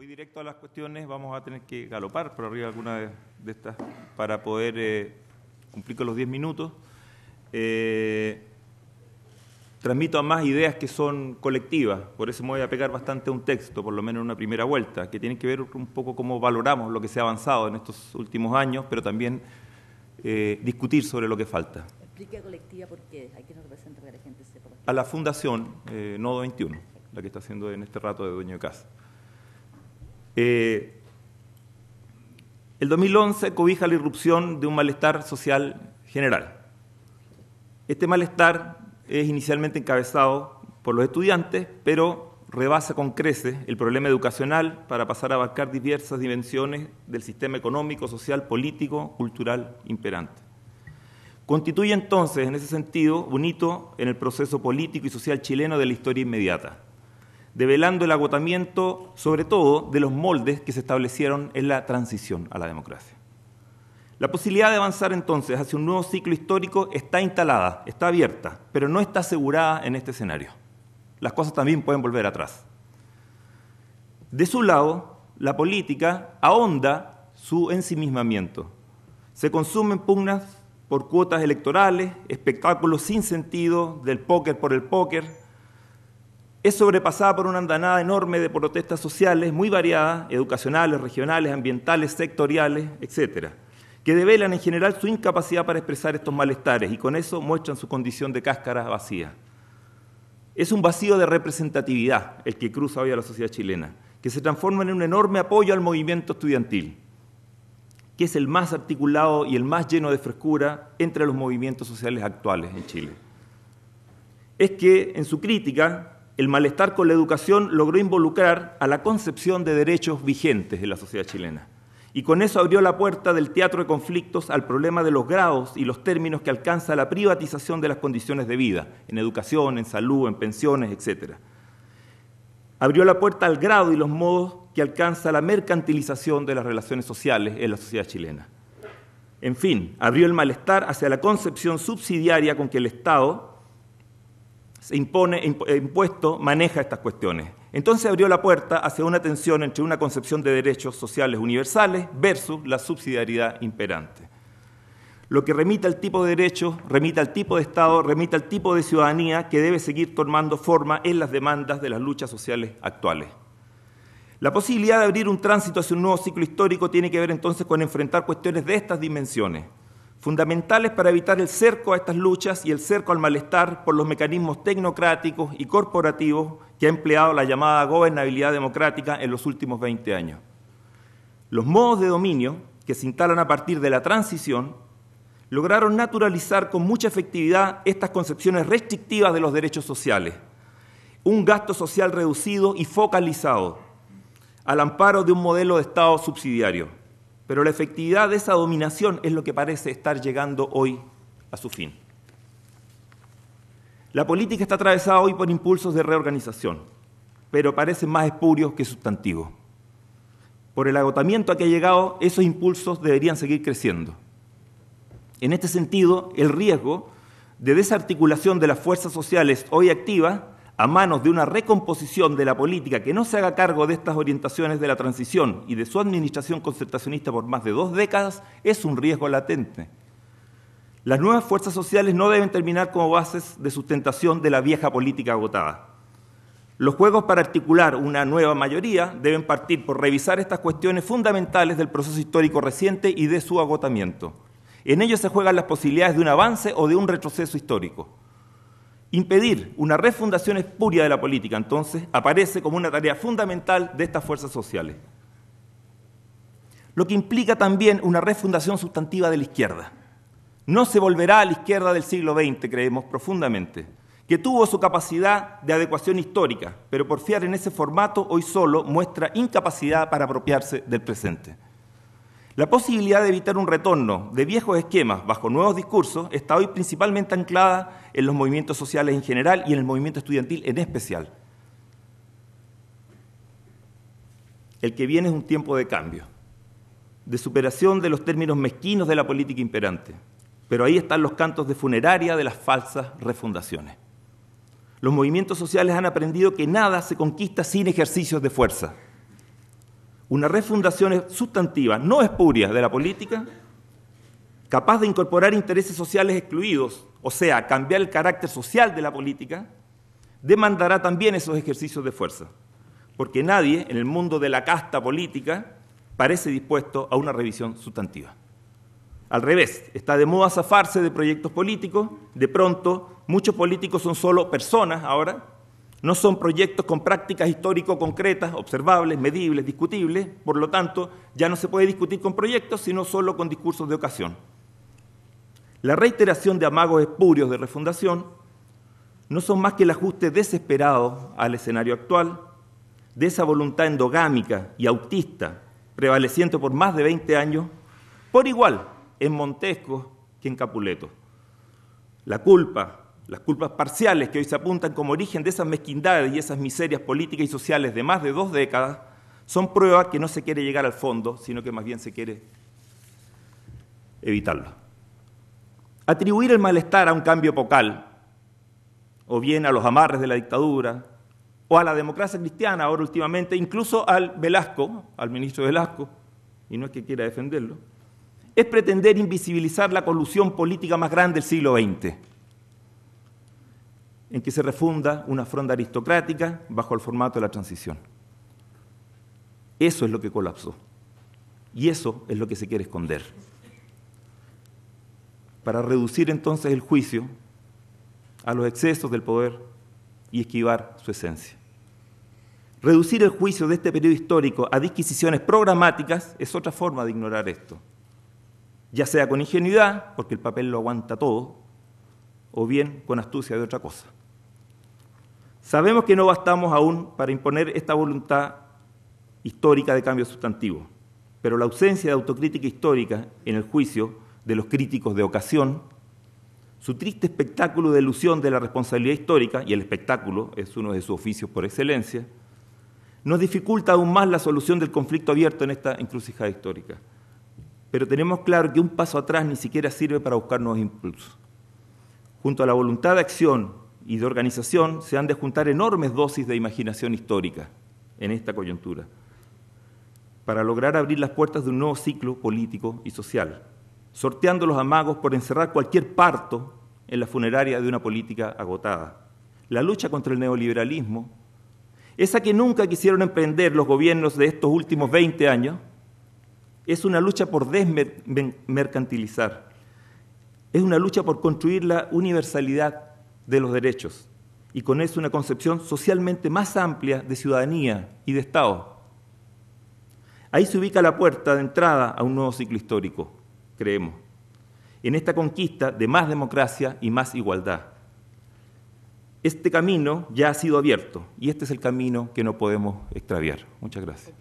Voy directo a las cuestiones, vamos a tener que galopar por arriba alguna de, estas para poder eh, cumplir con los 10 minutos. Eh, transmito a más ideas que son colectivas, por eso me voy a pegar bastante a un texto, por lo menos en una primera vuelta, que tiene que ver un poco cómo valoramos lo que se ha avanzado en estos últimos años, pero también eh, discutir sobre lo que falta. a colectiva por hay que la gente A la Fundación Nodo 21, la que está haciendo en este rato de dueño de casa. Eh, el 2011 cobija la irrupción de un malestar social general. Este malestar es inicialmente encabezado por los estudiantes, pero rebasa con creces el problema educacional para pasar a abarcar diversas dimensiones del sistema económico, social, político, cultural imperante. Constituye entonces, en ese sentido, un hito en el proceso político y social chileno de la historia inmediata develando el agotamiento, sobre todo, de los moldes que se establecieron en la transición a la democracia. La posibilidad de avanzar entonces hacia un nuevo ciclo histórico está instalada, está abierta, pero no está asegurada en este escenario. Las cosas también pueden volver atrás. De su lado, la política ahonda su ensimismamiento. Se consumen pugnas por cuotas electorales, espectáculos sin sentido, del póker por el póker, es sobrepasada por una andanada enorme de protestas sociales muy variadas, educacionales, regionales, ambientales, sectoriales, etcétera, que develan en general su incapacidad para expresar estos malestares y con eso muestran su condición de cáscara vacía. Es un vacío de representatividad el que cruza hoy a la sociedad chilena, que se transforma en un enorme apoyo al movimiento estudiantil, que es el más articulado y el más lleno de frescura entre los movimientos sociales actuales en Chile. Es que en su crítica el malestar con la educación logró involucrar a la concepción de derechos vigentes de la sociedad chilena. Y con eso abrió la puerta del teatro de conflictos al problema de los grados y los términos que alcanza la privatización de las condiciones de vida, en educación, en salud, en pensiones, etc. Abrió la puerta al grado y los modos que alcanza la mercantilización de las relaciones sociales en la sociedad chilena. En fin, abrió el malestar hacia la concepción subsidiaria con que el Estado, se impone, eh, impuesto maneja estas cuestiones. Entonces abrió la puerta hacia una tensión entre una concepción de derechos sociales universales versus la subsidiariedad imperante. Lo que remite al tipo de derechos, remite al tipo de Estado, remite al tipo de ciudadanía que debe seguir tomando forma en las demandas de las luchas sociales actuales. La posibilidad de abrir un tránsito hacia un nuevo ciclo histórico tiene que ver entonces con enfrentar cuestiones de estas dimensiones fundamentales para evitar el cerco a estas luchas y el cerco al malestar por los mecanismos tecnocráticos y corporativos que ha empleado la llamada gobernabilidad democrática en los últimos 20 años. Los modos de dominio que se instalan a partir de la transición lograron naturalizar con mucha efectividad estas concepciones restrictivas de los derechos sociales, un gasto social reducido y focalizado, al amparo de un modelo de Estado subsidiario pero la efectividad de esa dominación es lo que parece estar llegando hoy a su fin. La política está atravesada hoy por impulsos de reorganización, pero parece más espurios que sustantivos. Por el agotamiento a que ha llegado, esos impulsos deberían seguir creciendo. En este sentido, el riesgo de desarticulación de las fuerzas sociales hoy activas a manos de una recomposición de la política que no se haga cargo de estas orientaciones de la transición y de su administración concertacionista por más de dos décadas es un riesgo latente. Las nuevas fuerzas sociales no deben terminar como bases de sustentación de la vieja política agotada. Los juegos para articular una nueva mayoría deben partir por revisar estas cuestiones fundamentales del proceso histórico reciente y de su agotamiento. En ello se juegan las posibilidades de un avance o de un retroceso histórico. Impedir una refundación espuria de la política, entonces, aparece como una tarea fundamental de estas fuerzas sociales. Lo que implica también una refundación sustantiva de la izquierda. No se volverá a la izquierda del siglo XX, creemos profundamente, que tuvo su capacidad de adecuación histórica, pero por fiar en ese formato hoy solo muestra incapacidad para apropiarse del presente. La posibilidad de evitar un retorno de viejos esquemas bajo nuevos discursos está hoy principalmente anclada en los movimientos sociales en general y en el movimiento estudiantil en especial. El que viene es un tiempo de cambio, de superación de los términos mezquinos de la política imperante, pero ahí están los cantos de funeraria de las falsas refundaciones. Los movimientos sociales han aprendido que nada se conquista sin ejercicios de fuerza una refundación sustantiva, no espuria, de la política, capaz de incorporar intereses sociales excluidos, o sea, cambiar el carácter social de la política, demandará también esos ejercicios de fuerza, porque nadie en el mundo de la casta política parece dispuesto a una revisión sustantiva. Al revés, está de moda zafarse de proyectos políticos, de pronto muchos políticos son solo personas ahora, no son proyectos con prácticas histórico concretas, observables, medibles, discutibles, por lo tanto, ya no se puede discutir con proyectos, sino solo con discursos de ocasión. La reiteración de amagos espurios de refundación no son más que el ajuste desesperado al escenario actual de esa voluntad endogámica y autista prevaleciente por más de 20 años, por igual en Montesco que en Capuleto. La culpa, las culpas parciales que hoy se apuntan como origen de esas mezquindades y esas miserias políticas y sociales de más de dos décadas son prueba que no se quiere llegar al fondo, sino que más bien se quiere evitarlo. Atribuir el malestar a un cambio epocal, o bien a los amarres de la dictadura, o a la democracia cristiana ahora últimamente, incluso al Velasco, al ministro Velasco, y no es que quiera defenderlo, es pretender invisibilizar la colusión política más grande del siglo XX en que se refunda una fronda aristocrática bajo el formato de la transición. Eso es lo que colapsó. Y eso es lo que se quiere esconder. Para reducir entonces el juicio a los excesos del poder y esquivar su esencia. Reducir el juicio de este periodo histórico a disquisiciones programáticas es otra forma de ignorar esto. Ya sea con ingenuidad, porque el papel lo aguanta todo, o bien con astucia de otra cosa. Sabemos que no bastamos aún para imponer esta voluntad histórica de cambio sustantivo, pero la ausencia de autocrítica histórica en el juicio de los críticos de ocasión, su triste espectáculo de ilusión de la responsabilidad histórica, y el espectáculo es uno de sus oficios por excelencia, nos dificulta aún más la solución del conflicto abierto en esta encrucijada histórica. Pero tenemos claro que un paso atrás ni siquiera sirve para buscar nuevos impulsos. Junto a la voluntad de acción y de organización se han de juntar enormes dosis de imaginación histórica en esta coyuntura para lograr abrir las puertas de un nuevo ciclo político y social, sorteando los amagos por encerrar cualquier parto en la funeraria de una política agotada. La lucha contra el neoliberalismo, esa que nunca quisieron emprender los gobiernos de estos últimos 20 años, es una lucha por desmercantilizar, es una lucha por construir la universalidad de los derechos y con eso una concepción socialmente más amplia de ciudadanía y de Estado. Ahí se ubica la puerta de entrada a un nuevo ciclo histórico, creemos, en esta conquista de más democracia y más igualdad. Este camino ya ha sido abierto y este es el camino que no podemos extraviar. Muchas gracias.